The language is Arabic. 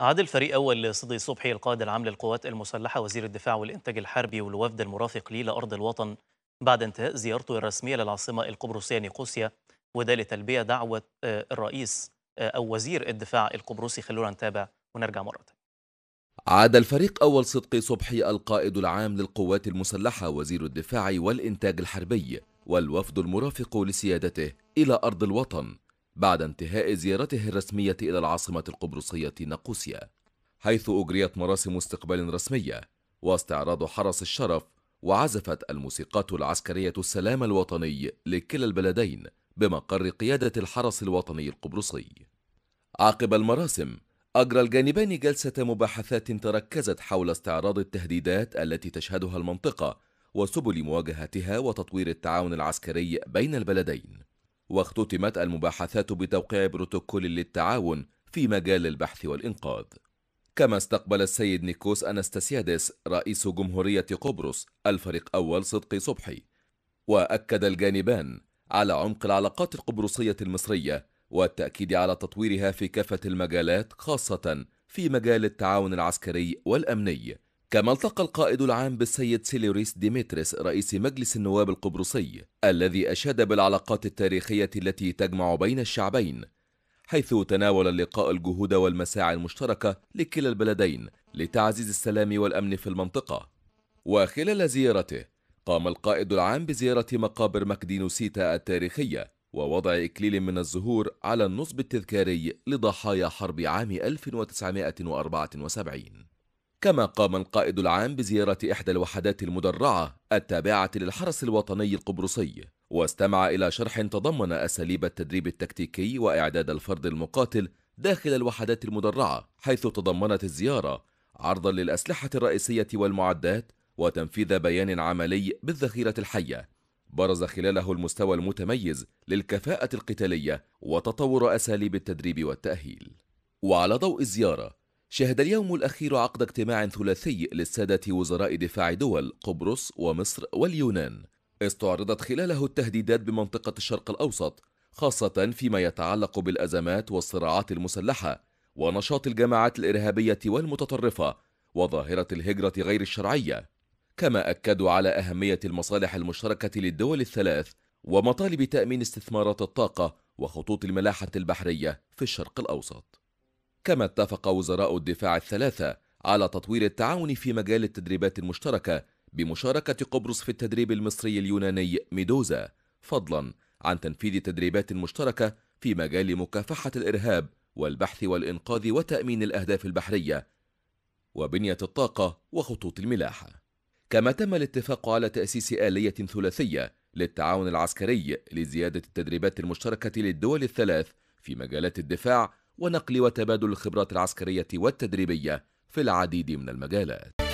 عاد الفريق أول صدي صبحي القائد العام للقوات المسلحة وزير الدفاع والإنتاج الحربي والوفد المرافق لي لأرض الوطن بعد انتهاء زيارته الرسمية للعاصمة القبرصية نيقوسيا وده لتلبية دعوة آه، الرئيس آه، أو وزير الدفاع القبرصي خلونا نتابع ونرجع مرة تانية عاد الفريق أول صدقي صبحي القائد العام للقوات المسلحة وزير الدفاع والإنتاج الحربي والوفد المرافق لسيادته إلى أرض الوطن بعد انتهاء زيارته الرسمية إلى العاصمة القبرصية ناقوسيا، حيث أجريت مراسم استقبال رسمية واستعراض حرس الشرف وعزفت الموسيقات العسكرية السلام الوطني لكلا البلدين بمقر قيادة الحرس الوطني القبرصي عقب المراسم أجرى الجانبان جلسة مباحثات تركزت حول استعراض التهديدات التي تشهدها المنطقة وسبل مواجهتها وتطوير التعاون العسكري بين البلدين واختتمت المباحثات بتوقيع بروتوكول للتعاون في مجال البحث والإنقاذ كما استقبل السيد نيكوس أنستاسيادس رئيس جمهورية قبرص الفريق أول صدقي صبحي وأكد الجانبان على عمق العلاقات القبرصية المصرية والتأكيد على تطويرها في كافة المجالات خاصة في مجال التعاون العسكري والأمني كما التقى القائد العام بالسيد سيليوريس ديمتريس رئيس مجلس النواب القبرصي الذي أشاد بالعلاقات التاريخية التي تجمع بين الشعبين حيث تناول اللقاء الجهود والمساعي المشتركة لكلا البلدين لتعزيز السلام والأمن في المنطقة وخلال زيارته قام القائد العام بزيارة مقابر مكدينوسيتا التاريخية ووضع إكليل من الزهور على النصب التذكاري لضحايا حرب عام 1974 كما قام القائد العام بزيارة إحدى الوحدات المدرعة التابعة للحرس الوطني القبرصي واستمع إلى شرح تضمن أساليب التدريب التكتيكي وإعداد الفرد المقاتل داخل الوحدات المدرعة حيث تضمنت الزيارة عرضا للأسلحة الرئيسية والمعدات وتنفيذ بيان عملي بالذخيرة الحية برز خلاله المستوى المتميز للكفاءة القتالية وتطور أساليب التدريب والتأهيل وعلى ضوء الزيارة شهد اليوم الأخير عقد اجتماع ثلاثي للسادة وزراء دفاع دول قبرص ومصر واليونان استعرضت خلاله التهديدات بمنطقة الشرق الأوسط خاصة فيما يتعلق بالأزمات والصراعات المسلحة ونشاط الجماعات الإرهابية والمتطرفة وظاهرة الهجرة غير الشرعية كما أكدوا على أهمية المصالح المشتركة للدول الثلاث ومطالب تأمين استثمارات الطاقة وخطوط الملاحة البحرية في الشرق الأوسط كما اتفق وزراء الدفاع الثلاثة على تطوير التعاون في مجال التدريبات المشتركة بمشاركة قبرص في التدريب المصري اليوناني ميدوزا فضلا عن تنفيذ تدريبات مشتركة في مجال مكافحة الإرهاب والبحث والإنقاذ وتأمين الأهداف البحرية وبنية الطاقة وخطوط الملاحة كما تم الاتفاق على تأسيس آلية ثلاثية للتعاون العسكري لزيادة التدريبات المشتركة للدول الثلاث في مجالات الدفاع ونقل وتبادل الخبرات العسكرية والتدريبية في العديد من المجالات